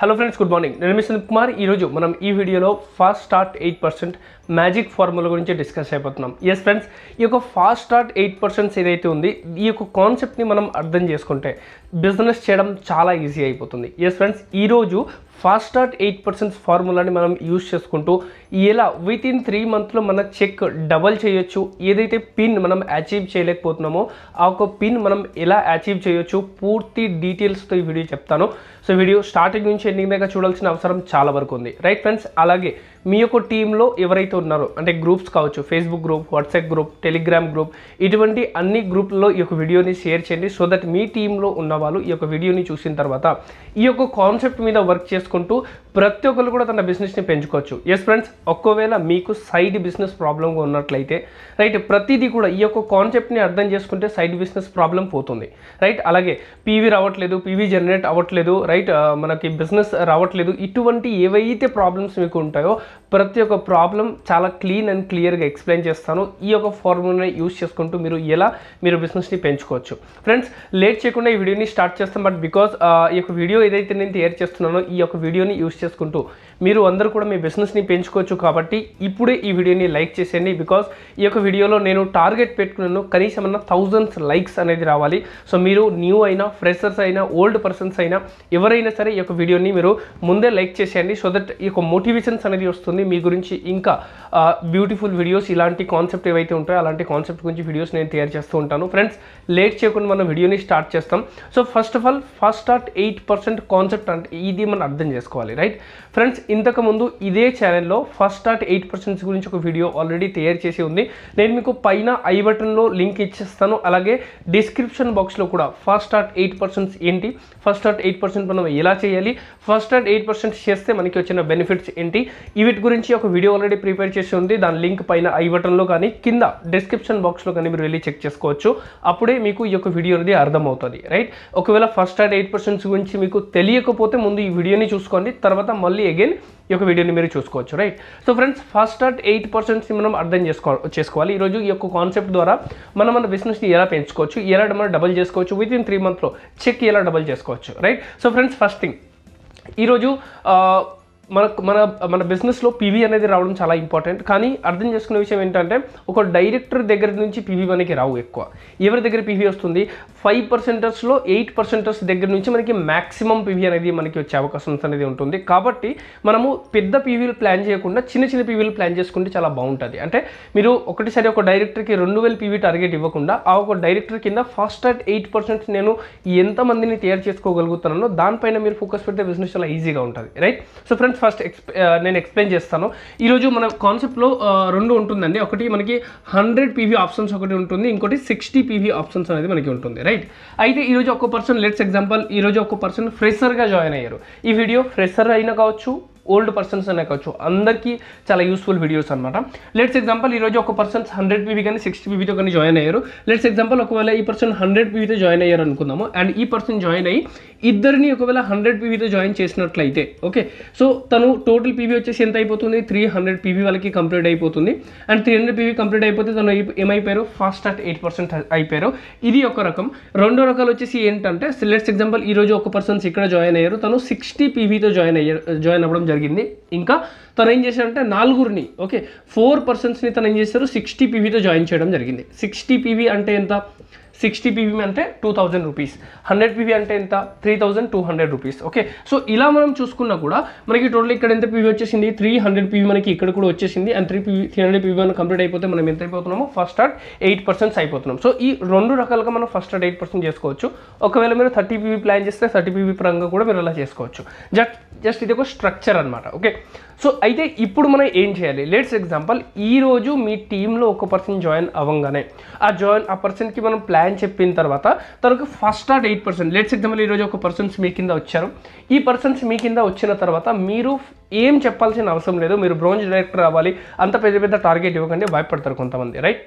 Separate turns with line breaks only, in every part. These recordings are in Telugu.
హలో ఫ్రెండ్స్ గుడ్ మార్నింగ్ నేను మిషన్ కుమార్ ఈరోజు మనం ఈ వీడియోలో fast start eight percent magic formula గురించి డిస్కస్ అయిపోతున్నాం ఎస్ ఫ్రెండ్స్ ఈ యొక్క ఫాస్ట్ స్టార్ట్ ఎయిట్ పర్సెంట్స్ ఏదైతే ఉంది ఈ యొక్క కాన్సెప్ట్ని మనం అర్థం చేసుకుంటే బిజినెస్ చేయడం చాలా ఈజీ అయిపోతుంది ఎస్ ఫ్రెండ్స్ ఈరోజు ఫాస్ట్ స్టార్ట్ ఎయిట్ పర్సెంట్ ఫార్ములాని మనం యూజ్ చేసుకుంటూ ఎలా విత్ ఇన్ త్రీ మంత్లో మన చెక్ డబల్ చేయొచ్చు ఏదైతే పిన్ మనం అచీవ్ చేయలేకపోతున్నామో ఆ ఒక పిన్ మనం ఎలా అచీవ్ చేయొచ్చు పూర్తి డీటెయిల్స్తో ఈ వీడియో చెప్తాను సో వీడియో స్టార్టింగ్ నుంచి ఎండింగ్ దాకా చూడాల్సిన అవసరం చాలా వరకు ఉంది రైట్ ఫ్రెండ్స్ అలాగే మీ యొక్క టీంలో ఎవరైతే ఉన్నారో అంటే గ్రూప్స్ కావచ్చు Facebook group WhatsApp group Telegram group ఇటువంటి అన్ని గ్రూప్లలో ఈ యొక్క వీడియోని షేర్ చేయండి సో దట్ మీ టీంలో ఉన్న వాళ్ళు ఈ యొక్క వీడియోని చూసిన తర్వాత ఈ యొక్క కాన్సెప్ట్ మీద వర్క్ చేసుకుంటూ ప్రతి ఒక్కరు కూడా తన బిజినెస్ని పెంచుకోవచ్చు ఎస్ ఫ్రెండ్స్ ఒక్కవేళ మీకు సైడ్ బిజినెస్ ప్రాబ్లంగా ఉన్నట్లయితే రైట్ ప్రతిదీ కూడా ఈ యొక్క కాన్సెప్ట్ని అర్థం చేసుకుంటే సైడ్ బిజినెస్ ప్రాబ్లం పోతుంది రైట్ అలాగే పీవీ రావట్లేదు పీవీ జనరేట్ అవ్వట్లేదు రైట్ మనకి బిజినెస్ రావట్లేదు ఇటువంటి ఏవైతే ప్రాబ్లమ్స్ మీకు ఉంటాయో ప్రతి ఒక్క ప్రాబ్లం చాలా క్లీన్ అండ్ క్లియర్గా ఎక్స్ప్లెయిన్ చేస్తాను ఈ యొక్క ఫార్ములాని యూస్ చేసుకుంటూ మీరు ఎలా మీరు బిజినెస్ని పెంచుకోవచ్చు ఫ్రెండ్స్ లేట్ చేయకుండా ఈ వీడియోని స్టార్ట్ చేస్తాం బట్ బికాస్ ఈ యొక్క వీడియో ఏదైతే నేను తయారు చేస్తున్నానో ఈ యొక్క వీడియోని యూస్ చేస్తాను చేసుకుంటూ మీరు అందరూ కూడా మీ బిజినెస్ని పెంచుకోవచ్చు కాబట్టి ఇప్పుడే ఈ వీడియోని లైక్ చేసేయండి బికాస్ ఈ యొక్క వీడియోలో నేను టార్గెట్ పెట్టుకున్నాను కనీసం అన్న థౌజండ్స్ లైక్స్ అనేది రావాలి సో మీరు న్యూ అయినా ఫ్రెషర్స్ అయినా ఓల్డ్ పర్సన్స్ అయినా ఎవరైనా సరే ఈ యొక్క వీడియోని మీరు ముందే లైక్ చేసేయండి సో దట్ ఈ యొక్క మోటివేషన్స్ అనేది వస్తుంది మీ గురించి ఇంకా బ్యూటిఫుల్ వీడియోస్ ఇలాంటి కాన్సెప్ట్ ఏవైతే ఉంటాయో అలాంటి కాన్సెప్ట్ గురించి వీడియోస్ నేను తయారు చేస్తూ ఉంటాను ఫ్రెండ్స్ లేట్ చేయకుండా మనం వీడియోని స్టార్ట్ చేస్తాం so first of all first at eight percent concept అంటే ఇది మనం అర్థం చేసుకోవాలి రైట్ రైట్ ఫ్రెండ్స్ ఇంతకుముందు ఇదే ఛానల్లో ఫస్ట్ ఆట్ ఎయిట్ పర్సెంట్స్ గురించి ఒక వీడియో ఆల్రెడీ తయారు చేసి ఉంది నేను మీకు పైన ఐ బటన్లో లింక్ ఇచ్చేస్తాను అలాగే డిస్క్రిప్షన్ బాక్స్లో కూడా ఫస్ట్ ఆట్ ఎయిట్ పర్సెంట్స్ ఏంటి ఫస్ట్ ఆట్ ఎయిట్ పర్సెంట్ మనం ఎలా చేయాలి ఫస్ట్ ఆట్ ఎయిట్ పర్సెంట్ చేస్తే మనకి వచ్చిన బెనిఫిట్స్ ఏంటి వీటి గురించి ఒక వీడియో ఆల్రెడీ ప్రిపేర్ చేసి ఉంది దాని లింక్ పైన ఐ బటన్లో కానీ కింద డిస్క్రిప్షన్ బాక్స్లో కానీ మీరు వెళ్ళి చెక్ చేసుకోవచ్చు అప్పుడే మీకు ఈ యొక్క వీడియో అనేది అర్థమవుతుంది రైట్ ఒకవేళ ఫస్ట్ ఆట్ ఎయిట్ పర్సెంట్స్ గురించి మీకు తెలియకపోతే ముందు ఈ వీడియోని చూసుకోండి తర్వాత తర్వాత మళ్ళీ అగైన్ ఈ యొక్క వీడియోని మీరు చూసుకోవచ్చు right so friends first at eight పర్సెంట్స్ని మనం అర్థం చేసుకో చేసుకోవాలి ఈరోజు ఈ యొక్క కాన్సెప్ట్ ద్వారా మనం మన బిజినెస్ని ఎలా పెంచుకోవచ్చు ఎలా మనం డబల్ చేసుకోవచ్చు విత్ ఇన్ త్రీ మంత్లో చెక్ ఎలా డబల్ చేసుకోవచ్చు right so friends first thing ఈరోజు మనకు మన మన బిజినెస్లో పీవీ అనేది రావడం చాలా ఇంపార్టెంట్ కానీ అర్థం చేసుకునే విషయం ఏంటంటే ఒక డైరెక్టర్ దగ్గర నుంచి పీవీ మనకి రావు ఎక్కువ ఎవరి దగ్గర పీవీ వస్తుంది ఫైవ్ పర్సెంటర్స్లో ఎయిట్ పర్సెంటర్స్ దగ్గర నుంచి మనకి మ్యాక్సిమం పీవీ అనేది మనకి వచ్చే అవకాశం అనేది ఉంటుంది కాబట్టి మనము పెద్ద పీవీలు ప్లాన్ చేయకుండా చిన్న చిన్న పీవీలు ప్లాన్ చేసుకుంటే చాలా బాగుంటుంది అంటే మీరు ఒకటిసారి ఒక డైరెక్టర్కి రెండు వేల పీవీ టార్గెట్ ఇవ్వకుండా ఆ ఒక డైరెక్టర్ కింద ఫస్ట్ అట్ ఎయిట్ పర్సెంట్ నేను ఎంతమందిని తయారు చేసుకోగలుగుతున్నానో దానిపైన మీరు ఫోకస్ పెడితే బిజినెస్ చాలా ఈజీగా ఉంటుంది right so friends concept first నేను ఎక్స్ప్లెయిన్ చేస్తాను ఈరోజు మన కాన్సెప్ట్లో రెండు ఉంటుందండి ఒకటి మనకి హండ్రెడ్ పీవీ ఆప్షన్స్ ఒకటి ఉంటుంది ఇంకోటి సిక్స్టీ పీవీ ఆప్షన్స్ అనేది మనకి ఉంటుంది రైట్ అయితే ఈరోజు ఒక పర్సన్ లెట్స్ ఎగ్జాంపుల్ ఈరోజు ఒక పర్సన్ ఫ్రెషర్గా జాయిన్ అయ్యారు ఈ వీడియో ఫ్రెషర్ అయినా కావచ్చు ఓల్డ్ పర్సన్స్ అనే కావచ్చు అందరికీ చాలా యూస్ఫుల్ వీడియోస్ అనమాట లెట్స్ ఎగ్జాంపుల్ ఈరోజు ఒక పర్సన్ హండ్రెడ్ పీవీ కానీ సిక్స్టీ పీవీతో కానీ జాయిన్ అయ్యారు లెట్స్ ఎగ్జాంపుల్ ఒకవేళ ఈ పర్సన్ హండ్రెడ్ పీవీతో జాయిన్ అయ్యారు అనుకుందాము అండ్ ఈ పర్సన్ జాయిన్ అయ్యి ఇద్దరిని ఒకవేళ హండ్రెడ్ పీవీతో జాయిన్ చేసినట్లయితే ఓకే సో తను టోటల్ పీవీ వచ్చేసి ఎంత అయిపోతుంది త్రీ హండ్రెడ్ పీవీ వాళ్ళకి కంప్లీట్ అయిపోతుంది and three hundred PV complete అయిపోతే తను ఏమైపోయారు ఫాస్ట్ అట్ ఎయిట్ పర్సెంట్ అయిపోయారు ఇది ఒక రకం రెండో రకాలు వచ్చేసి ఏంటంటే లెట్స్ ఎగ్జాంపుల్ ఈరోజు ఒక పర్సన్స్ ఇక్కడ జాయిన్ అయ్యారు తను సిక్స్టీ పీవీతో జాయిన్ అయ్యారు జాయిన్ అవ్వడం జరిగింది ఇంకా తను ఏం చేశాడంటే నాలుగురిని ఓకే ఫోర్ పర్సన్స్ని తను ఏం చేశారు సిక్స్టీ పీవీతో జాయిన్ చేయడం జరిగింది సిక్స్టీ పీవీ అంటే ఎంత సిక్స్టీ పీబీ అంటే two thousand rupees hundred PB అంటే ఎంత three thousand two hundred rupees okay so ఇలా మనం చూసుకున్నా కూడా మనకి టోటల్ ఇక్కడ ఎంత పీవీ వచ్చేసింది త్రీ హండ్రెడ్ పీవీ మనకి ఇక్కడ కూడా వచ్చేసింది and three PV three hundred PV మనం కంప్లీట్ అయిపోతే మనం ఎంత అయిపోతున్నాము ఫస్ట్ ఆర్ట్ ఎయిట్ పర్సెంట్స్ అయిపోతున్నాం సో ఈ రెండు రకాలుగా మనం ఫస్ట్ ఆర్ట్ ఎయిట్ పర్సెంట్ చేసుకోవచ్చు ఒకవేళ మీరు థర్టీ పీవీ ప్లాన్ చేస్తే థర్టీ పీవీ పరంగా కూడా మీరు అలా చేసుకోవచ్చు జస్ట్ జస్ట్ ఇది ఒక స్ట్రక్చర్ అనమాట ఓకే సో అయితే ఇప్పుడు మనం ఏం చేయాలి లెట్స్ ఎగ్జాంపుల్ ఈరోజు మీ టీంలో ఒక పర్సన్ జాయిన్ అవ్వగానే ఆ జాయిన్ ఆ పర్సన్కి మనం ప్లాన్ ఆయన చెప్పిన తర్వాత తనకు first at eight percent let's example ఈరోజు ఒక పర్సన్స్ మీ కింద వచ్చారు ఈ పర్సన్స్ మీ కింద వచ్చిన తర్వాత మీరు ఏం చెప్పాల్సిన అవసరం లేదు మీరు బ్రోంజ్ డైరెక్టర్ అవ్వాలి అంత పెద్ద పెద్ద టార్గెట్ ఇవ్వకండి భయపడతారు కొంతమంది రైట్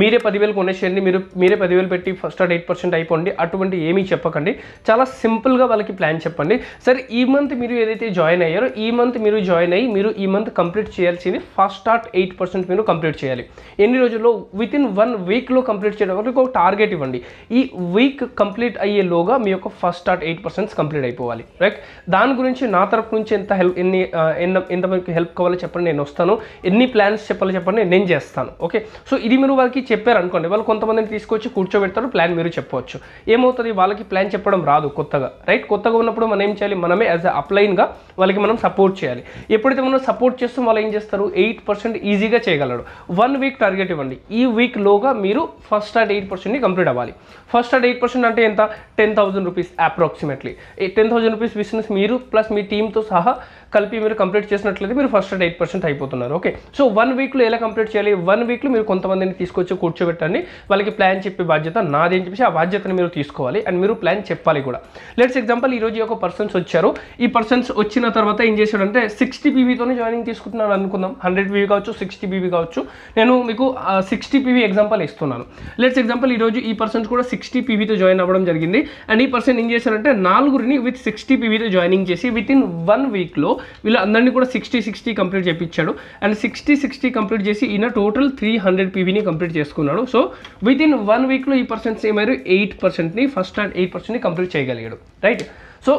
మీరే పదివేలు కొనేసేయండి మీరు మీరే పదివేలు పెట్టి ఫస్ట్ అట్ ఎయిట్ పర్సెంట్ అయిపోండి అటువంటి ఏమీ చెప్పకండి చాలా సింపుల్గా వాళ్ళకి ప్లాన్ చెప్పండి సరే ఈ మంత్ మీరు ఏదైతే జాయిన్ అయ్యారో ఈ మంత్ మీరు జాయిన్ అయ్యి మీరు ఈ మంత్ కంప్లీట్ చేయాల్సింది ఫస్ట్ స్టార్ట్ ఎయిట్ పర్సెంట్ మీరు కంప్లీట్ చేయాలి ఎన్ని రోజుల్లో విత్ ఇన్ వన్ వీక్లో కంప్లీట్ చేయడం వరకు ఒక టార్గెట్ ఇవ్వండి ఈ వీక్ కంప్లీట్ అయ్యేలోగా మీ యొక్క first start eight percents complete అయిపోవాలి రైట్ దాని గురించి నా తరపు నుంచి ఎంత హెల్ప్ ఎన్ని ఎంత ఎంతమందికి హెల్ప్ కావాలో చెప్పండి నేను వస్తాను ఎన్ని ప్లాన్స్ చెప్పాలో చెప్పండి నేను చేస్తాను ఓకే సో ఇది ఇది మీరు వాళ్ళకి చెప్పారు అనుకోండి వాళ్ళు కొంతమందిని తీసుకొచ్చి కూర్చోబెడతారు ప్లాన్ మీరు చెప్పవచ్చు ఏమవుతుంది వాళ్ళకి ప్లాన్ చెప్పడం రాదు కొత్తగా రైట్ కొత్తగా ఉన్నప్పుడు మనం ఏం చేయాలి మనమే యాజ్ అప్లైన్గా వాళ్ళకి మనం సపోర్ట్ చేయాలి ఎప్పుడైతే మనం సపోర్ట్ చేస్తాం వాళ్ళు ఏం చేస్తారు ఎయిట్ పర్సెంట్ ఈజీగా చేయగలరు వన్ వీక్ టార్గెట్ ఇవ్వండి ఈ వీక్లోగా మీరు ఫస్ట్ అట్ ఎయిట్ పర్సెంట్ని కంప్లీట్ అవ్వాలి ఫస్ట్ అట్ ఎయిట్ పర్సెంట్ అంటే ఎంత ten thousand rupees approximately ten thousand rupees business మీరు ప్లస్ మీ టీమ్తో సహా కలిపి మీరు కంప్లీట్ చేసినట్లయితే మీరు ఫస్ట్ ఎయిట్ పర్సెంట్ అయిపోతున్నారు ఓకే సో వన్ వీక్లో ఎలా కంప్లీట్ చేయాలి వన్ వీక్లో మీరు కొంతమందిని తీసుకొచ్చి కూర్చోబెట్టండి వాళ్ళకి ప్లాన్ చెప్పే బాధ్యత నాది అని చెప్పేసి ఆ బాధ్యతను మీరు తీసుకోవాలి అండ్ మీరు ప్లాన్ చెప్పాలి కూడా లెట్స్ ఎగ్జాంపుల్ ఈరోజు ఒక పర్సన్స్ వచ్చారు ఈ పర్సన్స్ వచ్చిన తర్వాత ఏం చేశాడు అంటే సిక్స్టీ పీవీతోనే జాయినింగ్ తీసుకుంటున్నాను అనుకుందాం హండ్రెడ్ పీవీ కావచ్చు సిక్స్టీ పీవీ కావచ్చు నేను మీకు సిక్స్టీ పీవీ ఎగ్జాంపుల్ ఇస్తున్నాను లెట్స్ ఎగ్జాంపుల్ ఈరోజు ఈ పర్సన్స్ కూడా సిక్స్టీ పీవీతో జాయిన్ అవ్వడం జరిగింది అండ్ ఈ పర్సన్ ఏం చేశారంటే నాలుగురిని విత్ సిక్స్టీ పీవీతో జాయినింగ్ చేసి విత్ ఇన్ వన్ వీక్లో వీళ్ళందరినీ కూడా సిక్స్టీ సిక్స్టీ కంప్లీట్ చేయించాడు అండ్ సిక్స్టీ సిక్స్టీ కంప్లీట్ చేసి ఈయన టోటల్ త్రీ హండ్రెడ్ పీవీని కంప్లీట్ చేసుకున్నాడు సో విత్ ఇన్ వన్ వీక్లో ఈ పర్సెంట్స్ ఏమయ్యారు ఎయిట్ పర్సెంట్ని ఫస్ట్ అండ్ ఎయిట్ పర్సెంట్ని కంప్లీట్ చేయగలిగాడు రైట్ సో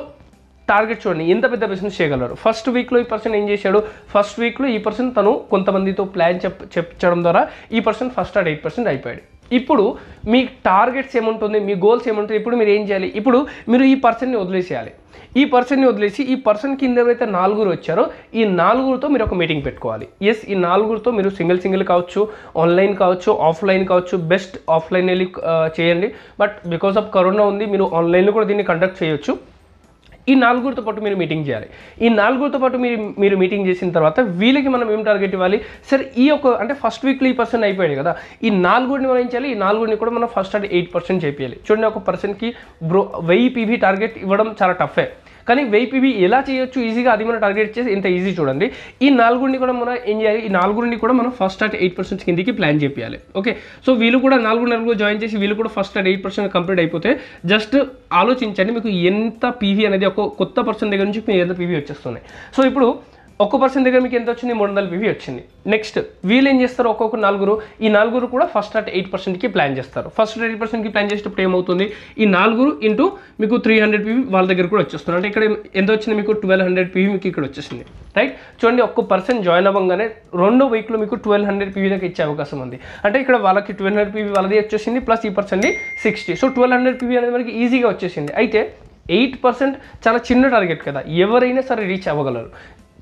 టార్గెట్ చూడండి ఎంత పెద్ద బిజినెస్ చేయగలరు ఫస్ట్ వీక్లో ఈ పర్సన్ ఏం చేశాడు ఫస్ట్ వీక్లో ఈ పర్సన్ తను కొంతమందితో ప్లాన్ చెప్ చెప్పడం ద్వారా ఈ person first and eight percent అయిపోయాడు ఇప్పుడు మీ టార్గెట్స్ ఏముంటుంది మీ గోల్స్ ఏముంటుంది ఇప్పుడు మీరు ఏం చేయాలి ఇప్పుడు మీరు ఈ పర్సన్ని వదిలేసేయాలి ఈ పర్సన్ని వదిలేసి ఈ పర్సన్ కింద ఎవరైతే నాలుగురు వచ్చారో ఈ నాలుగురితో మీరు ఒక మీటింగ్ పెట్టుకోవాలి ఎస్ ఈ నాలుగురితో మీరు సింగిల్ సింగిల్ కావచ్చు ఆన్లైన్ కావచ్చు ఆఫ్లైన్ కావచ్చు బెస్ట్ ఆఫ్లైన్ వెళ్ళి చేయండి బట్ బికాస్ ఆఫ్ కరోనా ఉంది మీరు ఆన్లైన్లో కూడా దీన్ని కండక్ట్ చేయొచ్చు ఈ నాలుగురితో పాటు మీరు మీటింగ్ చేయాలి ఈ నాలుగురితో పాటు మీరు మీరు మీటింగ్ చేసిన తర్వాత వీళ్ళకి మనం ఏం టార్గెట్ ఇవ్వాలి సరే ఈ ఒక అంటే ఫస్ట్ వీక్లో ఈ పర్సెంట్ అయిపోయాడు కదా ఈ నాలుగురిని మనం చేయాలి ఈ నాలుగురిని కూడా మనం ఫస్ట్ అంటే ఎయిట్ పర్సెంట్ చేయాలి చూడండి ఒక పర్సన్కి బ్రో వెయ్యి పీబీ టార్గెట్ ఇవ్వడం చాలా టఫే కానీ వెయ్యి పీబీ ఎలా చేయొచ్చు ఈజీగా అది మనం టార్గెట్ చేసి ఇంత ఈజీ చూడండి ఈ నాలుగుని కూడా మనం ఏం చేయాలి ఈ నాలుగుని కూడా మనం ఫస్ట్ అట్ ఎయిట్ పర్సెంట్ కిందకి ప్లాన్ చేయాలి ఓకే సో వీళ్ళు కూడా నాలుగు నాలుగు జాయిన్ చేసి వీళ్ళు కూడా first at eight percent complete అయిపోతే జస్ట్ ఆలోచించండి మీకు ఎంత పీవీ అనేది ఒక కొత్త పర్సన్ దగ్గర నుంచి మీకు ఎంత పీవీ వచ్చేస్తున్నాయి సో ఇప్పుడు ఒక్క పర్సన్ దగ్గర మీకు ఎంత వచ్చింది మూడు వందల వివి వచ్చింది నెక్స్ట్ వీళ్ళు ఏం చేస్తారు ఒక్కొక్క నలుగురు ఈ నలుగురు కూడా ఫస్ట్ అట్ ఎయిట్ పర్సెంట్కి ప్లాన్ చేస్తారు ఫస్ట్ ఎయిట్ పర్సెంట్కి ప్లాన్ చేసేటప్పుడు ఏమవుతుంది ఈ నలుగురు ఇంటూ మీకు త్రీ హండ్రెడ్ పీవీ వాళ్ళ దగ్గర కూడా వచ్చేస్తున్నారు అంటే ఇక్కడ ఎంత వచ్చింది మీకు ట్వెల్వ్ హండ్రెడ్ పీవీ మీకు ఇక్కడ వచ్చేసింది రైట్ చూడండి ఒక్క పర్సన్ జాయిన్ అవ్వగానే రెండో వీక్లో మీకు ట్వెల్వ్ హండ్రెడ్ పీవీ దాకా ఇచ్చే అవకాశం ఉంది అంటే ఇక్కడ వాళ్ళకి ట్వెల్వ్ హండ్రెడ్ పీవీ వాళ్ళది వచ్చేసింది ప్లస్ ఈ పర్సెంట్ది sixty so twelve hundred PV అనేది మనకి ఈజీగా వచ్చేసింది అయితే ఎయిట్ పర్సెంట్ చాలా చిన్న టార్గెట్ కదా ఎవరైనా సరే రీచ్ అవ్వగలరు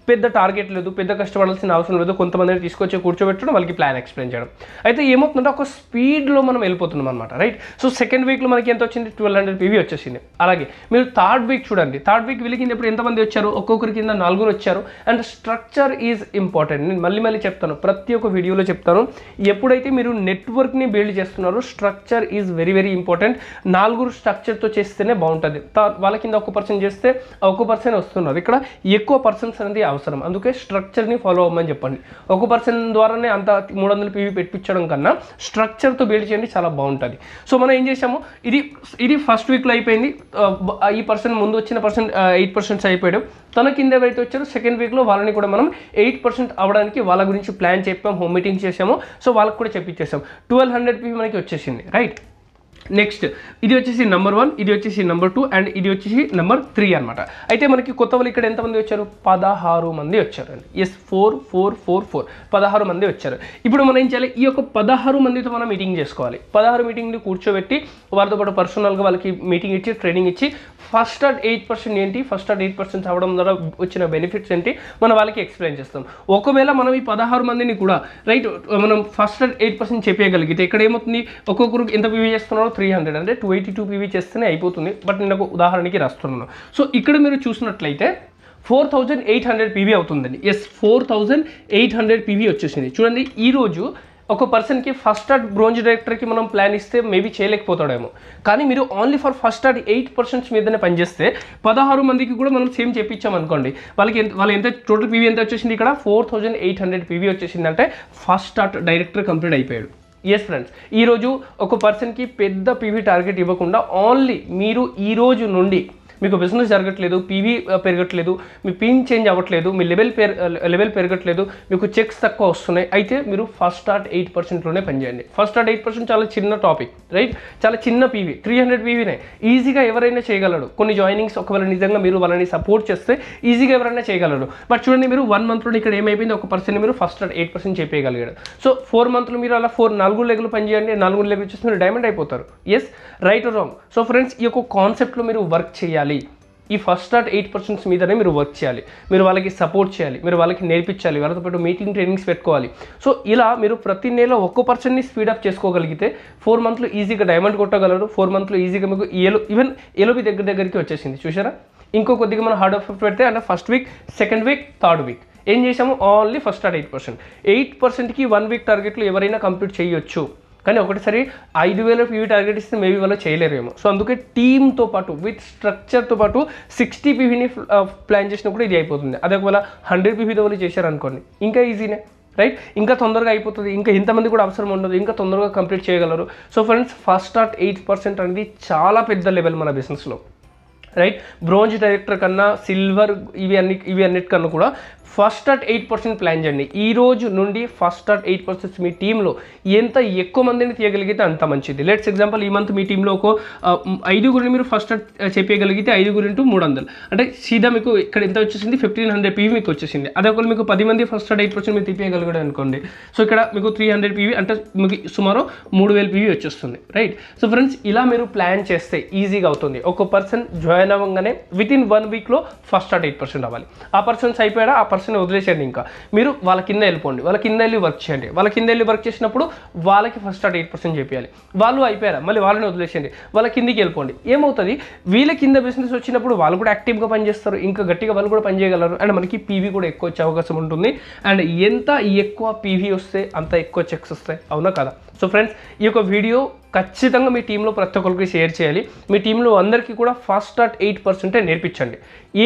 పెద్ద టార్గెట్ లేదు పెద్ద కష్టపడాల్సిన అవసరం లేదు కొంతమందిని తీసుకొచ్చి కూర్చోబెట్టడం వాళ్ళకి ప్లాన్ ఎక్స్ప్లెయిన్ చేయడం అయితే ఏమవుతుందంటే ఒక స్పీడ్లో మనం వెళ్ళిపోతున్నాం అనమాట రైట్ సో సెకండ్ వీక్లో మనకి ఎంత వచ్చింది ట్వెల్వ్ హండ్రెడ్ పీవీ వచ్చేసింది అలాగే మీరు థర్డ్ వీక్ చూడండి థర్డ్ వీక్ వీళ్ళ ఎంతమంది వచ్చారు ఒక్కొక్కరి కింద నలుగురు వచ్చారు అండ్ స్ట్రక్చర్ ఈజ్ ఇంపార్టెంట్ నేను మళ్ళీ మళ్ళీ చెప్తాను ప్రతి ఒక్క వీడియోలో చెప్తాను ఎప్పుడైతే మీరు నెట్వర్క్ని బిల్డ్ చేస్తున్నారో structure is very very important నాలుగురు స్ట్రక్చర్తో చేస్తేనే బాగుంటుంది వాళ్ళ కింద ఒక పర్సన్ చేస్తే ఒక పర్సన్ వస్తున్నారు ఇక్కడ ఎక్కువ పర్సన్స్ అనేది అవసరం అందుకే స్ట్రక్చర్ని ఫాలో అవ్వమని చెప్పండి ఒక పర్సన్ ద్వారానే అంత మూడు వందల పీవీ పెట్టించడం కన్నా స్ట్రక్చర్తో బిల్డ్ చేయండి చాలా బాగుంటుంది సో మనం ఏం చేసాము ఇది ఇది ఫస్ట్ వీక్లో అయిపోయింది ఈ పర్సన్ ముందు వచ్చిన పర్సన్ ఎయిట్ పర్సెంట్స్ అయిపోయాడు తన కింద ఎవరైతే వచ్చారో సెకండ్ వీక్లో వాళ్ళని కూడా మనం ఎయిట్ పర్సెంట్ అవ్వడానికి వాళ్ళ గురించి ప్లాన్ చెప్పాము హోమ్ మీటింగ్ చేసాము సో వాళ్ళకి కూడా చెప్పించేసాము ట్వెల్వ్ హండ్రెడ్ పీవీ మనకి వచ్చేసింది రైట్ నెక్స్ట్ ఇది వచ్చేసి నెంబర్ వన్ ఇది వచ్చేసి నెంబర్ టూ అండ్ ఇది వచ్చేసి నెంబర్ త్రీ అనమాట అయితే మనకి కొత్త వాళ్ళు ఇక్కడ ఎంతమంది వచ్చారు పదహారు మంది వచ్చారు అండి yes four four four four పదహారు మంది వచ్చారు ఇప్పుడు మనం ఏం చేయాలి ఈ యొక్క పదహారు మందితో మనం మీటింగ్ చేసుకోవాలి పదహారు మీటింగ్ని కూర్చోబెట్టి వారితో పాటు పర్సనల్గా వాళ్ళకి మీటింగ్ ఇచ్చి ట్రైనింగ్ ఇచ్చి ఫస్ట్ అట్ ఎయిట్ పర్సెంట్ ఏంటి ఫస్ట్ అట్ ఎయిట్ పర్సెంట్ అవ్వడం ద్వారా వచ్చిన బెనిఫిట్స్ ఏంటి మన వాళ్ళకి ఎక్స్ప్లెయిన్ చేస్తాం ఒకవేళ మనం ఈ పదహారు మందిని కూడా రైట్ మనం ఫస్ట్ అట్ ఎయిట్ పర్సెంట్ చెప్పేయగలిగితే ఇక్కడ ఏమవుతుంది ఒక్కొక్కరికి ఎంత పీవీ చేస్తున్నారో త్రీ హండ్రెడ్ అంటే టూ ఎయిటీ టూ పీవీ చేస్తేనే అయిపోతుంది బట్ నేను ఒక ఉదాహరణకి రాస్తున్నాను సో ఇక్కడ మీరు చూసినట్లయితే four thousand eight hundred PV అవుతుందండి yes four thousand eight hundred PV వచ్చేసింది చూడండి ఈరోజు ఒక పర్సన్కి ఫస్ట్ అట్ బ్రోంజ్ డైరెక్టర్కి మనం ప్లాన్ ఇస్తే మేబీ చేయలేకపోతాడేమో కానీ మీరు only for first art eight percents మీదనే పనిచేస్తే పదహారు మందికి కూడా మనం సేమ్ చేపించాం అనుకోండి వాళ్ళకి ఎంత వాళ్ళు ఎంత టోటల్ పీవీ ఎంత వచ్చేసింది ఇక్కడ four thousand eight hundred PV వచ్చేసింది అంటే ఫస్ట్ ఆర్ట్ డైరెక్టర్ కంప్లీట్ అయిపోయాడు ఎస్ ఫ్రెండ్స్ ఈరోజు ఒక పర్సన్కి పెద్ద పీవీ టార్గెట్ ఇవ్వకుండా ఓన్లీ మీరు ఈరోజు నుండి మీకు బిజినెస్ జరగట్లేదు పీవీ పెరగట్లేదు మీ పిన్ చేంజ్ అవ్వట్లేదు మీ లెవెల్ పెర్ లెవెల్ పెరగట్లేదు మీకు చెక్స్ తక్కువ వస్తున్నాయి అయితే మీరు ఫస్ట్ స్టార్ట్ ఎయిట్ పర్సెంట్లోనే పనిచేయండి ఫస్ట్ స్టార్ట్ ఎయిట్ పర్సెంట్ చాలా చిన్న టాపిక్ రైట్ చాలా చిన్న పీవీ త్రీ హండ్రెడ్ పీవీనే ఈజీగా ఎవరైనా చేయగలడు కొన్ని జాయినింగ్స్ ఒకవేళ నిజంగా మీరు వాళ్ళని సపోర్ట్ చేస్తే ఈజీగా ఎవరైనా చేయగలరు బట్ చూడండి మీరు వన్ మంత్లో ఇక్కడ ఏమైపోయింది ఒక పర్సెంట్ మీరు ఫస్ట్ స్టార్ట్ ఎయిట్ పర్సెంట్ చేయగలిగాడు సో ఫోర్ మంత్లో మీరు అలా ఫోర్ నాలుగు లెగ్లు పనిచేయండి నాలుగు లెగ్ వచ్చేసి మీరు డైమండ్ అయిపోతారు yes right wrong so friends ఈ యొక్క కాన్సెప్ట్లో మీరు వర్క్ చేయాలి చేయాలి ఈ ఫస్ట్ నాట్ ఎయిట్ పర్సెంట్స్ మీదనే మీరు వర్క్ చేయాలి మీరు వాళ్ళకి సపోర్ట్ చేయాలి మీరు వాళ్ళకి నేర్పించాలి వాళ్ళతో పాటు మీటింగ్ ట్రైనింగ్స్ పెట్టుకోవాలి సో ఇలా మీరు ప్రతి నెల ఒక్క పర్సెంట్ని స్పీడప్ చేసుకోగలిగితే ఫోర్ మంత్లో ఈజీగా డైమండ్ కొట్టగలరు ఫోర్ మంత్లో ఈజీగా మీకు ఏలో ఈవెన్ ఏలోబి దగ్గర దగ్గరికి వచ్చేసింది చూసారా ఇంకో కొద్దిగా మనం హార్డ్ ఆఫ్ పెడితే అంటే first week second week third week ఏం చేసాము only first not eight percent eight పర్సెంట్కి వన్ వీక్ టార్గెట్లు ఎవరైనా కంప్లీట్ చేయొచ్చు కానీ ఒకటిసారి ఐదు వేల పీవీ టార్గెట్ ఇస్తే మేబీ వాళ్ళు చేయలేరేమో సో అందుకే టీమ్తో పాటు విత్ స్ట్రక్చర్తో పాటు సిక్స్టీ పీవీని ప్లాన్ చేసినప్పుడు ఇది అయిపోతుంది అదే ఒకవేళ హండ్రెడ్ పీవీతో వాళ్ళు చేశారనుకోండి ఇంకా ఈజీనే రైట్ ఇంకా తొందరగా అయిపోతుంది ఇంకా ఇంతమంది కూడా అవసరం ఉండదు ఇంకా తొందరగా కంప్లీట్ చేయగలరు so friends first start eight percent అనేది చాలా పెద్ద లెవెల్ మన బిజినెస్లో రైట్ బ్రోంజ్ డైరెక్టర్ కన్నా సిల్వర్ ఇవి అన్ని ఇవి అన్నిటికన్నా కూడా first at eight percent plan చేయండి ఈ రోజు నుండి ఫస్ట్ అట్ ఎయిట్ పర్సెంట్ మీ టీంలో ఎంత ఎక్కువ మందిని తీయగలిగితే అంత మంచిది లెట్స్ ఎగ్జాంపుల్ ఈ మంత్ మీ టీంలో ఒక ఐదుగురిని మీరు ఫస్ట్ అట్ చెప్పగలిగితే ఐదుగురు ఇంటూ మూడు వందలు అంటే సీదా మీకు ఇక్కడ ఎంత వచ్చేసింది ఫిఫ్టీన్ హండ్రెడ్ పీవీ మీకు వచ్చేసింది అదే మీకు పది మంది ఫస్ట్ అట్ ఎయిట్ పర్సెంట్ మీరు తీపేయగలిగాడు అనుకోండి సో ఇక్కడ మీకు త్రీ హండ్రెడ్ పీవీ అంటే మీకు సుమారు మూడు వేల పీవీ వచ్చేస్తుంది రైట్ సో ఫ్రెండ్స్ ఇలా మీరు ప్లాన్ చేస్తే ఈజీగా అవుతుంది ఒక పర్సన్ జాయిన్ అవ్వగానే విత్ ఇన్ వన్ వీక్లో ఫస్ట్ అట్ ఎయిట్ పర్సెంట్ అవ్వాలి ఆ పర్సన్స్ అయిపోయాడా ఆ పర్సన్ పర్సన్ వదిలేసేయండి ఇంకా మీరు వాళ్ళ కింద వెళ్ళిపోండి వాళ్ళ కింద వెళ్ళి వర్క్ చేయండి వాళ్ళ కింద వెళ్ళి వర్క్ చేసినప్పుడు వాళ్ళకి ఫస్ట్ అటు ఎయిట్ పర్సెంట్ చేయాలి వాళ్ళు అయిపోయారా మళ్ళీ వాళ్ళని వదిలేసేయండి వాళ్ళ కిందికి వెళ్ళిపోండి ఏమవుతుంది వీళ్ళ కింద బిజినెస్ వచ్చినప్పుడు వాళ్ళు కూడా యాక్టివ్గా పనిచేస్తారు ఇంకా గట్టిగా వాళ్ళు కూడా పనిచేయగలరు అండ్ మనకి పీవీ కూడా ఎక్కువ వచ్చే అవకాశం ఉంటుంది అండ్ ఎంత ఎక్కువ పీవీ వస్తే అంత ఎక్కువ చెక్స్ వస్తాయి అవునా కదా సో ఫ్రెండ్స్ ఈ యొక్క వీడియో ఖచ్చితంగా మీ టీంలో ప్రతి ఒక్కరికి షేర్ చేయాలి మీ టీంలో అందరికీ కూడా ఫస్ట్ అట్ ఎయిట్ పర్సెంటే నేర్పించండి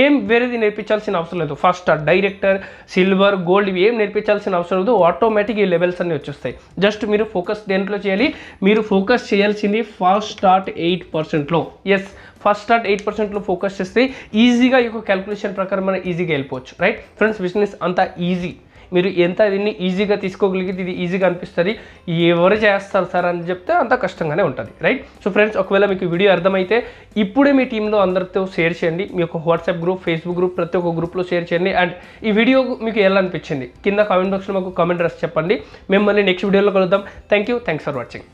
ఏం వేరేది నేర్పించాల్సిన అవసరం లేదు first at director silver gold ఇవి ఏం నేర్పించాల్సిన అవసరం లేదు ఆటోమేటిక్ ఈ లెవెల్స్ అన్నీ వచ్చేస్తాయి జస్ట్ మీరు ఫోకస్ దేంట్లో చేయాలి మీరు ఫోకస్ చేయాల్సింది ఫస్ట్ అట్ ఎయిట్ పర్సెంట్లో ఎస్ ఫస్ట్ స్టార్ట్ ఎయిట్ పర్సెంట్లో ఫోకస్ చేస్తే ఈజీగా ఈ యొక్క క్యాలిక్యులేషన్ ప్రకారం మనం ఈజీగా వెళ్ళిపోవచ్చు రైట్ ఫ్రెండ్స్ బిజినెస్ అంతా ఈజీ మీరు ఎంత దీన్ని ఈజీగా తీసుకోగలిగితే ఇది ఈజీగా అనిపిస్తుంది ఎవరు చేస్తారు సార్ అని చెప్తే అంత కష్టంగానే ఉంటుంది రైట్ సో ఫ్రెండ్స్ ఒకవేళ మీకు వీడియో అర్థమైతే ఇప్పుడే మీ టీంలో అందరితో షేర్ చేయండి మీ యొక్క వాట్సాప్ గ్రూప్ ఫేస్బుక్ గ్రూప్ ప్రతి ఒక్క గ్రూప్లో షేర్ చేయండి అండ్ ఈ వీడియో మీకు ఎలా అనిపించింది కింద కామెంట్ బాక్స్లో మాకు కామెంట్ రాసి చెప్పండి మిమ్మల్ని నెక్స్ట్ వీడియోలో కలుద్దాం thank you thanks for watching